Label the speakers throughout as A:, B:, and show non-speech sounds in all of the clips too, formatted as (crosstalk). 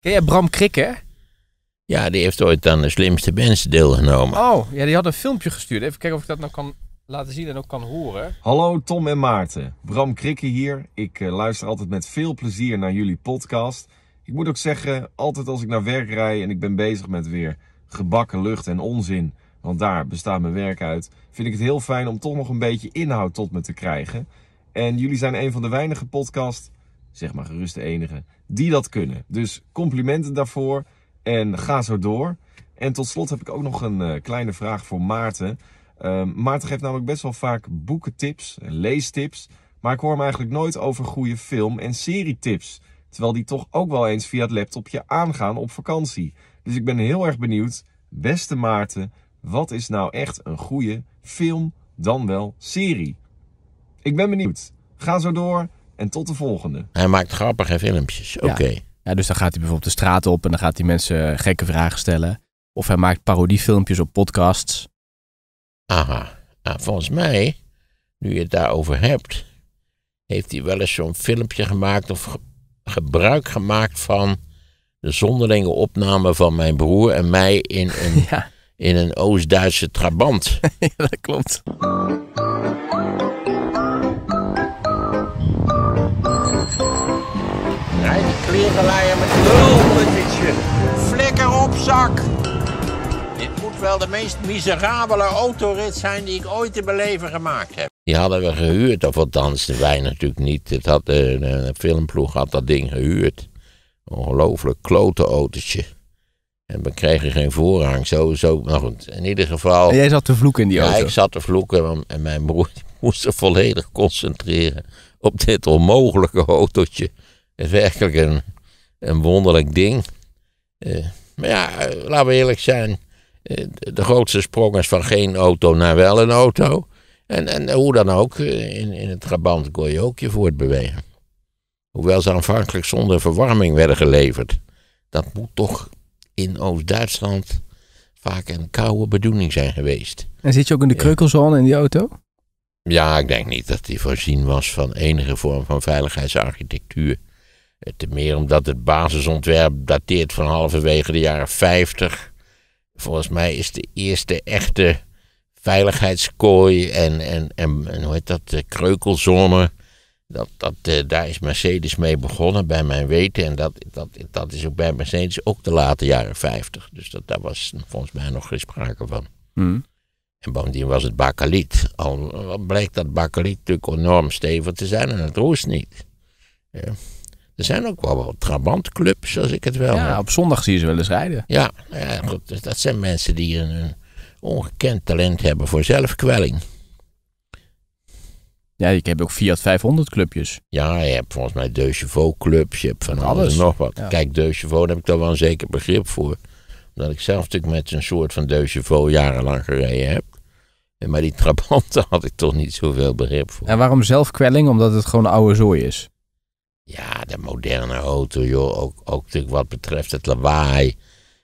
A: Ken jij Bram Krikke?
B: Ja, die heeft ooit aan de slimste mensen deelgenomen.
A: Oh, ja, die had een filmpje gestuurd. Even kijken of ik dat nou kan laten zien en ook kan horen. Hallo Tom en Maarten. Bram Krikke hier. Ik eh, luister altijd met veel plezier naar jullie podcast. Ik moet ook zeggen, altijd als ik naar werk rij en ik ben bezig met weer gebakken lucht en onzin, want daar bestaat mijn werk uit, vind ik het heel fijn om toch nog een beetje inhoud tot me te krijgen. En jullie zijn een van de weinige podcasts zeg maar gerust de enige, die dat kunnen. Dus complimenten daarvoor en ga zo door. En tot slot heb ik ook nog een eh, kleine vraag voor Maarten. Ehm, Maarten geeft namelijk best wel vaak boekentips leestips. Maar ik hoor hem eigenlijk nooit over goede film- en serietips. Terwijl die toch ook wel eens via het laptopje aangaan op vakantie. Dus ik ben heel erg benieuwd, beste Maarten, wat is nou echt een goede film dan wel serie? Ik ben benieuwd. Ga zo door. En tot de volgende. Hij maakt grappige filmpjes. Oké. Ja. dus dan gaat hij bijvoorbeeld de straat op en dan gaat hij mensen gekke vragen stellen. Of hij maakt parodiefilmpjes op podcasts. Aha. Nou, volgens mij, nu je het daarover hebt,
B: heeft hij wel eens zo'n filmpje gemaakt of gebruik gemaakt van de zonderlinge opname van mijn broer en mij in een, (laughs) ja. in een Oost-Duitse trabant. (laughs) ja, dat klopt. hier met lulputtertje. Flikker op, zak! Dit moet wel de meest miserabele autorit zijn die ik ooit te beleven gemaakt heb. Die hadden we gehuurd, of althans, wij natuurlijk niet. Het had, eh, een, filmploeg had dat ding gehuurd. Ongelooflijk klote autootje. En we kregen geen voorrang, zo, zo. Maar nou goed, in ieder geval... En jij zat te vloeken in die auto? Ja, ik zat te vloeken en mijn broer moest zich volledig concentreren op dit onmogelijke autootje is werkelijk een, een wonderlijk ding. Eh, maar ja, laten we eerlijk zijn. Eh, de grootste sprong is van geen auto naar wel een auto. En, en hoe dan ook, eh, in, in het Trabant kon je ook je voortbewegen. Hoewel ze aanvankelijk zonder verwarming werden geleverd. Dat moet toch in Oost-Duitsland vaak een koude bedoeling zijn geweest. En
A: zit je ook in de kreukelzone in die auto?
B: Ja, ik denk niet dat die voorzien was van enige vorm van veiligheidsarchitectuur te meer omdat het basisontwerp dateert van halverwege de jaren 50. Volgens mij is de eerste echte veiligheidskooi en, en, en, hoe heet dat, de kreukelzone. Dat, dat, eh, daar is Mercedes mee begonnen, bij mijn weten. En dat, dat, dat is ook bij Mercedes ook de late jaren 50. Dus dat, daar was volgens mij nog geen sprake van. Hmm. En bovendien was het bakaliet. Al bleek dat bakaliet natuurlijk enorm stevig te zijn en het roest niet. Ja. Er zijn ook wel wat trabantclubs, als ik het wel. Ja, op zondag zie je ze wel eens rijden. Ja, goed, dus dat zijn mensen die een, ongekend talent hebben voor zelfkwelling. Ja, ik heb ook Fiat 500 clubjes. Ja, je hebt volgens mij De clubjes, clubs, je hebt van, alles alles nog wat. Kijk, De daar heb ik daar wel een zeker begrip voor. Omdat ik zelf natuurlijk met een soort van De Chevaux jarenlang gereden heb. Maar die Trabanten (laughs) had ik toch niet zoveel begrip voor.
A: En waarom zelfkwelling? Omdat het gewoon oude zooi is.
B: Ja, de moderne auto, joh. Ook, ook wat betreft het lawaai.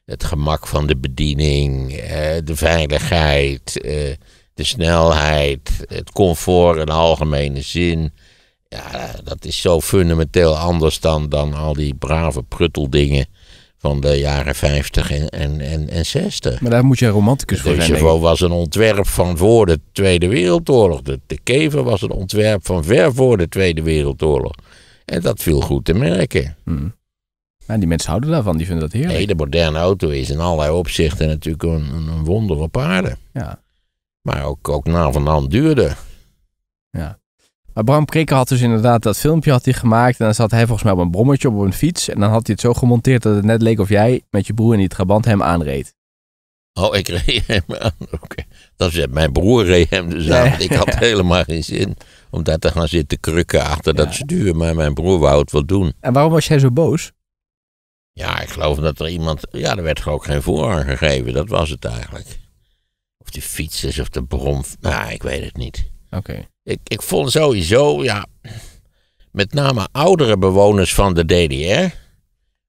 B: Het gemak van de bediening. Eh, de veiligheid. Eh, de snelheid. Het comfort in de algemene zin. Ja, dat is zo fundamenteel anders dan, dan al die brave prutteldingen van de jaren 50 en, en, en, 60. Maar daar moet
A: je romanticus voor zijn. De was
B: een ontwerp van voor de Tweede Wereldoorlog. De, de kever was een ontwerp van ver voor de Tweede Wereldoorlog. En dat viel goed te merken. Hmm. Maar die mensen houden daarvan, die vinden dat heerlijk. Nee, de moderne auto is in allerlei opzichten natuurlijk een, een wonder op aarde. Ja.
A: Maar ook, ook na van hand duurde. Ja. Maar Bram Krikker had dus inderdaad dat filmpje had hij gemaakt. En dan zat hij volgens mij op een brommetje op een fiets. En dan had hij het zo gemonteerd dat het net leek of jij met je broer in die trabant hem aanreed.
B: Oh, ik reed (laughs) hem aan. Dat is, mijn broer reed hem dus aan. Ik had (laughs) helemaal geen zin om daar te gaan zitten krukken achter ja. dat stuur. Maar mijn broer wou het wel doen.
A: En waarom was jij zo boos?
B: Ja, ik geloof dat er iemand... Ja, er werd gewoon geen voorrang gegeven. Dat was het eigenlijk. Of die fietsers of de brom... Nou, ik weet het niet. Oké. Ik, ik vond sowieso, ja... Met name oudere bewoners van de DDR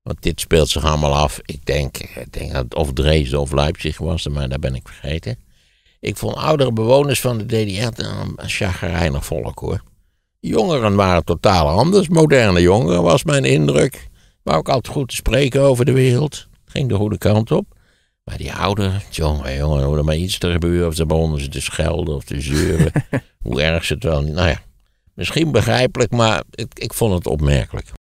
B: want dit speelt zich allemaal af. Ik denk, ik denk dat het of Dresden of Leipzig was, maar daar ben ik vergeten. Ik vond oudere bewoners van de DDR een chagrijnig volk hoor. Jongeren waren totaal anders. Moderne jongeren was mijn indruk. Maar ook altijd goed te spreken over de wereld. Ging de goede kant op. Maar die ouderen, jongen, jongen, hoe er maar iets te gebeuren. Of ze begonnen ze te schelden of te zeuren. (laughs) hoe erg ze het wel. Nou ja, misschien begrijpelijk, maar ik vond het opmerkelijk.